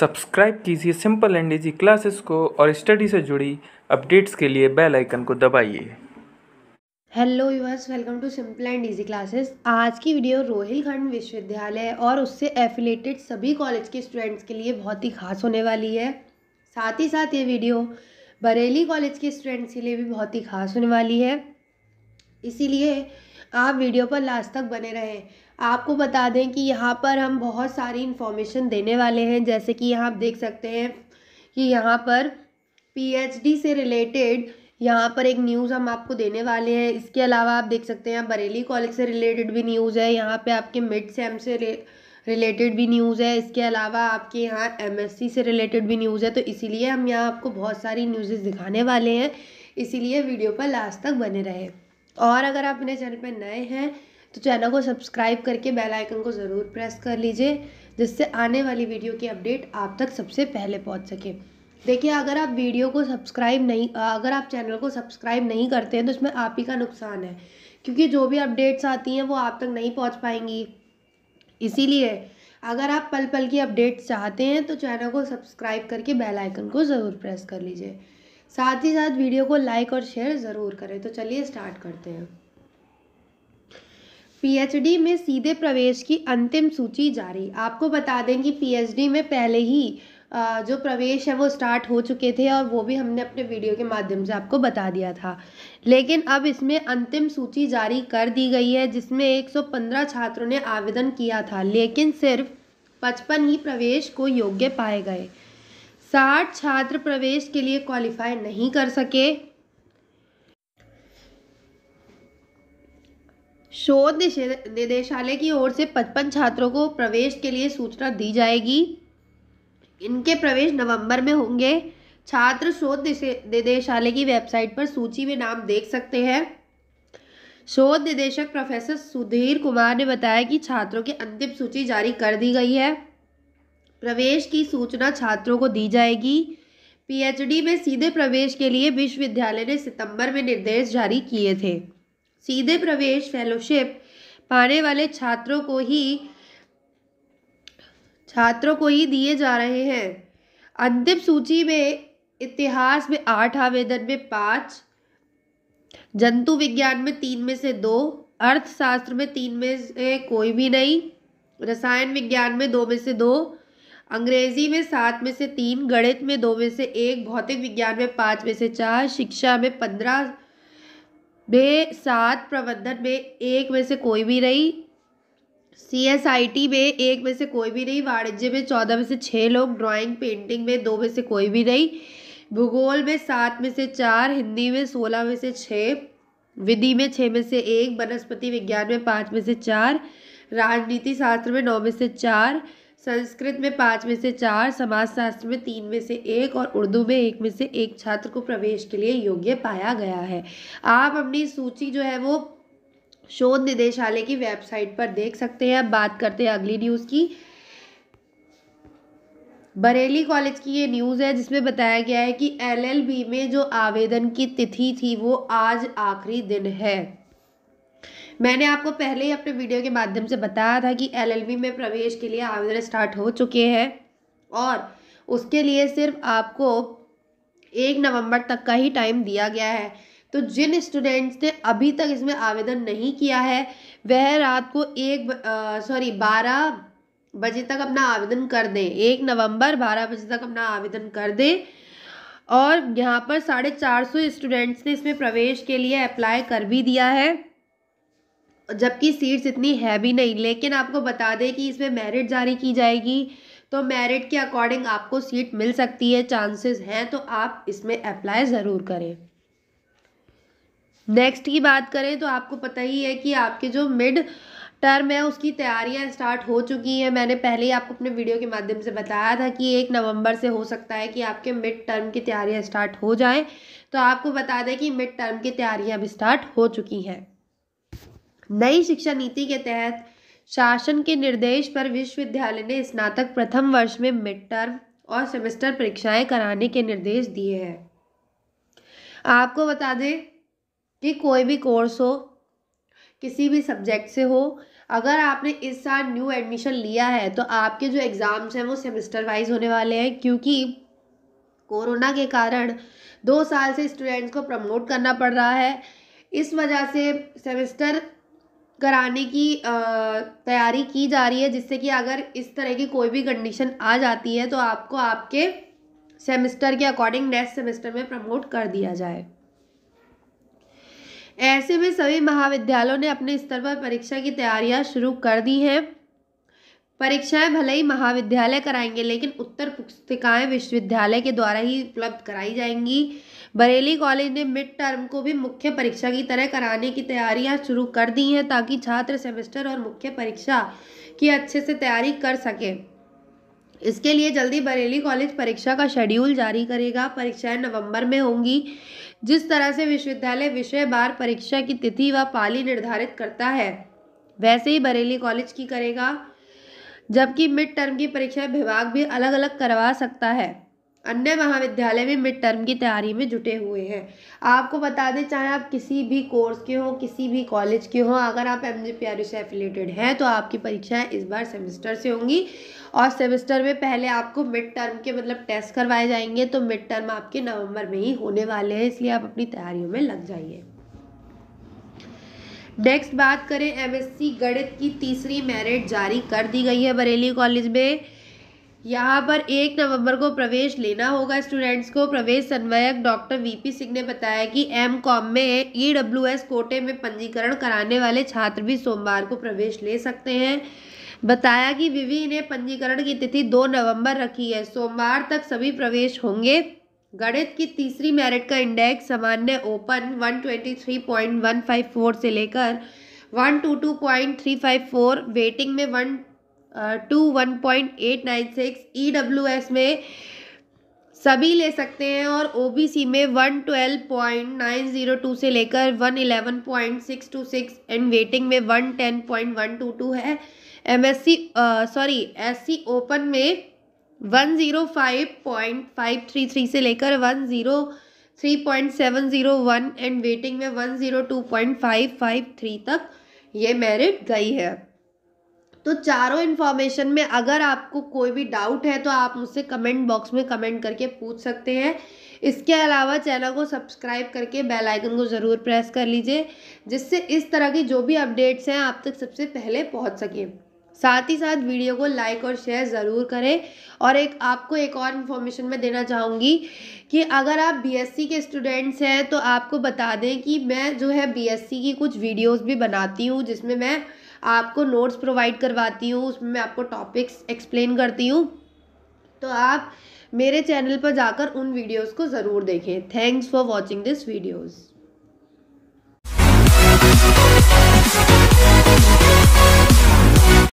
subscribe कीजिए simple and easy classes को और स्टडी से जुड़ी अपडेट्स के लिए बेल आइकन को दबाइए hello viewers welcome to simple and easy classes आज की वीडियो रोहिलखंड विश्वविद्यालय और उससे एफिलेटेड सभी कॉलेज के स्टूडेंट्स के लिए बहुत ही खास होने वाली है साथ ही साथ ये वीडियो बरेली कॉलेज के स्टूडेंट्स के लिए भी बहुत ही खास होने वाली है इसीलिए आप वीडियो पर लास्ट तक बने रहें आपको बता दें कि यहाँ पर हम बहुत सारी इन्फॉर्मेशन देने वाले हैं जैसे कि यहाँ आप देख सकते हैं कि यहाँ पर पीएचडी से रिलेटेड यहाँ पर एक न्यूज़ हम आपको देने वाले हैं इसके अलावा आप देख सकते हैं बरेली कॉलेज से रिलेटेड भी न्यूज़ है यहाँ पे आपके मिड सेम से रिलेटेड भी न्यूज़ है इसके अलावा आपके यहाँ एम से रिलेटेड भी न्यूज़ है तो इसीलिए हम यहाँ आपको बहुत सारी न्यूज़ दिखाने वाले हैं इसीलिए वीडियो पर लास्ट तक बने रहे और अगर आप मेरे चैनल पर नए हैं तो चैनल को सब्सक्राइब करके बेल आइकन को ज़रूर प्रेस कर लीजिए जिससे आने वाली वीडियो की अपडेट आप तक सबसे पहले पहुंच सके देखिए अगर आप वीडियो को सब्सक्राइब नहीं अगर आप चैनल को सब्सक्राइब नहीं करते हैं तो इसमें आप ही का नुकसान है क्योंकि जो भी अपडेट्स आती हैं वो आप तक नहीं पहुँच पाएंगी इसीलिए अगर आप पल पल की अपडेट्स चाहते हैं तो चैनल को सब्सक्राइब करके बेलाइकन को ज़रूर प्रेस कर लीजिए साथ ही साथ वीडियो को लाइक और शेयर ज़रूर करें तो चलिए स्टार्ट करते हैं पीएचडी में सीधे प्रवेश की अंतिम सूची जारी आपको बता दें कि पीएचडी में पहले ही जो प्रवेश है वो स्टार्ट हो चुके थे और वो भी हमने अपने वीडियो के माध्यम से आपको बता दिया था लेकिन अब इसमें अंतिम सूची जारी कर दी गई है जिसमें 115 छात्रों ने आवेदन किया था लेकिन सिर्फ पचपन ही प्रवेश को योग्य पाए गए साठ छात्र प्रवेश के लिए क्वालिफाई नहीं कर सके शोध निदेशालय की ओर से पचपन छात्रों को प्रवेश के लिए सूचना दी जाएगी इनके प्रवेश नवंबर में होंगे छात्र शोध निदेशालय की वेबसाइट पर सूची में नाम देख सकते हैं शोध निदेशक प्रोफेसर सुधीर कुमार ने बताया कि छात्रों की अंतिम सूची जारी कर दी गई है प्रवेश की सूचना छात्रों को दी जाएगी पीएचडी में सीधे प्रवेश के लिए विश्वविद्यालय ने सितंबर में निर्देश जारी किए थे सीधे प्रवेश फेलोशिप पाने वाले छात्रों को ही छात्रों को ही दिए जा रहे हैं अंतिम सूची में इतिहास में आठ आवेदन में पाँच जंतु विज्ञान में तीन में से दो अर्थशास्त्र में तीन में से कोई भी नहीं रसायन विज्ञान में दो में से दो अंग्रेजी में सात में से तीन गणित में दो में से एक भौतिक विज्ञान में पाँच में से चार शिक्षा में पंद्रह में सात प्रबंधन में एक में से कोई भी नहीं सी एस आई टी में एक में से कोई भी नहीं वाणिज्य में चौदह में से छः लोग ड्राइंग पेंटिंग में दो में से कोई भी नहीं भूगोल में सात में से चार हिंदी में सोलह में से छः विधि में छः में से एक वनस्पति विज्ञान में पाँच में से चार राजनीति शास्त्र में नौ में से चार संस्कृत में पाँच में से चार समाजशास्त्र में तीन में से एक और उर्दू में एक में से एक छात्र को प्रवेश के लिए योग्य पाया गया है आप अपनी सूची जो है वो शोध निदेशालय की वेबसाइट पर देख सकते हैं अब बात करते हैं अगली न्यूज़ की बरेली कॉलेज की ये न्यूज़ है जिसमें बताया गया है कि एलएलबी में जो आवेदन की तिथि थी वो आज आखिरी दिन है मैंने आपको पहले ही अपने वीडियो के माध्यम से बताया था कि एलएलबी में प्रवेश के लिए आवेदन स्टार्ट हो चुके हैं और उसके लिए सिर्फ आपको एक नवंबर तक का ही टाइम दिया गया है तो जिन स्टूडेंट्स ने अभी तक इसमें आवेदन नहीं किया है वह रात को एक सॉरी बारह बजे तक अपना आवेदन कर दें एक नवंबर बारह बजे तक अपना आवेदन कर दें और यहाँ पर साढ़े चार सौ स्टूडेंट्स ने इसमें प्रवेश के लिए अप्लाई कर भी दिया है जबकि सीट्स इतनी है भी नहीं लेकिन आपको बता दें कि इसमें मेरिट जारी की जाएगी तो मेरिट के अकॉर्डिंग आपको सीट मिल सकती है चांसेस हैं तो आप इसमें अप्लाई ज़रूर करें नेक्स्ट की बात करें तो आपको पता ही है कि आपके जो मिड टर्म है उसकी तैयारियां स्टार्ट हो चुकी हैं मैंने पहले ही आपको अपने वीडियो के माध्यम से बताया था कि एक नवंबर से हो सकता है कि आपके मिड टर्म की तैयारियां स्टार्ट हो जाएं तो आपको बता दें कि मिड टर्म की तैयारियां अब स्टार्ट हो चुकी हैं नई शिक्षा नीति के तहत शासन के निर्देश पर विश्वविद्यालय ने स्नातक प्रथम वर्ष में मिड टर्म और सेमेस्टर परीक्षाएं कराने के निर्देश दिए हैं आपको बता दें कि कोई भी कोर्स हो किसी भी सब्जेक्ट से हो अगर आपने इस साल न्यू एडमिशन लिया है तो आपके जो एग्ज़ाम्स हैं वो सेमेस्टर वाइज होने वाले हैं क्योंकि कोरोना के कारण दो साल से स्टूडेंट्स को प्रमोट करना पड़ रहा है इस वजह से सेमेस्टर कराने की तैयारी की जा रही है जिससे कि अगर इस तरह की कोई भी कंडीशन आ जाती है तो आपको आपके सेमेस्टर के अकॉर्डिंग नेक्स्ट सेमेस्टर में प्रमोट कर दिया जाए ऐसे में सभी महाविद्यालयों ने अपने स्तर पर परीक्षा की तैयारियां शुरू कर दी हैं परीक्षाएं भले ही महाविद्यालय कराएंगे लेकिन उत्तर पुस्तिकाएं विश्वविद्यालय के द्वारा ही उपलब्ध कराई जाएंगी बरेली कॉलेज ने मिड टर्म को भी मुख्य परीक्षा की तरह कराने की तैयारियां शुरू कर दी हैं ताकि छात्र सेमेस्टर और मुख्य परीक्षा की अच्छे से तैयारी कर सकें इसके लिए जल्दी बरेली कॉलेज परीक्षा का शेड्यूल जारी करेगा परीक्षाएं नवंबर में होंगी जिस तरह से विश्वविद्यालय विषय बार परीक्षा की तिथि व पाली निर्धारित करता है वैसे ही बरेली कॉलेज की करेगा जबकि मिड टर्म की परीक्षा विभाग भी अलग अलग करवा सकता है अन्य महाविद्यालय भी मिड टर्म की तैयारी में जुटे हुए हैं आपको बता दें चाहे आप किसी भी कोर्स के हों किसी भी कॉलेज के हों अगर आप एम जे से एफिलेटेड हैं तो आपकी परीक्षाएं इस बार सेमेस्टर से होंगी और सेमेस्टर में पहले आपको मिड टर्म के मतलब टेस्ट करवाए जाएंगे तो मिड टर्म आपके नवंबर में ही होने वाले हैं इसलिए आप अपनी तैयारियों में लग जाइए नेक्स्ट बात करें एम गणित की तीसरी मेरिट जारी कर दी गई है बरेली कॉलेज में यहाँ पर एक नवंबर को प्रवेश लेना होगा स्टूडेंट्स को प्रवेश संवयक डॉक्टर वीपी सिंह ने बताया कि एम कॉम में ईडब्ल्यूएस e कोटे में पंजीकरण कराने वाले छात्र भी सोमवार को प्रवेश ले सकते हैं बताया कि विवी ने पंजीकरण की तिथि दो नवंबर रखी है सोमवार तक सभी प्रवेश होंगे गणित की तीसरी मेरिट का इंडेक्स सामान्य ओपन वन से लेकर फोर वेटिंग में one two one point eight nine six E W S में सभी ले सकते हैं और ओ बी सी में one twelve point nine zero two से लेकर one eleven point six two six and waiting में one ten point one two two है M S C sorry S C open में one zero five point five three three से लेकर one zero three point seven zero one and waiting में one zero two point five five three तक ये merit गई है तो चारों इन्फॉर्मेशन में अगर आपको कोई भी डाउट है तो आप मुझसे कमेंट बॉक्स में कमेंट करके पूछ सकते हैं इसके अलावा चैनल को सब्सक्राइब करके बेल आइकन को ज़रूर प्रेस कर लीजिए जिससे इस तरह की जो भी अपडेट्स हैं आप तक सबसे पहले पहुंच सके साथ ही साथ वीडियो को लाइक और शेयर ज़रूर करें और एक आपको एक और इन्फॉर्मेशन मैं देना चाहूँगी कि अगर आप बीएससी के स्टूडेंट्स हैं तो आपको बता दें कि मैं जो है बीएससी की कुछ वीडियोस भी बनाती हूँ जिसमें मैं आपको नोट्स प्रोवाइड करवाती हूँ उसमें मैं आपको टॉपिक्स एक्सप्लेन करती हूँ तो आप मेरे चैनल पर जाकर उन वीडियोस को ज़रूर देखें thanks for watching this videos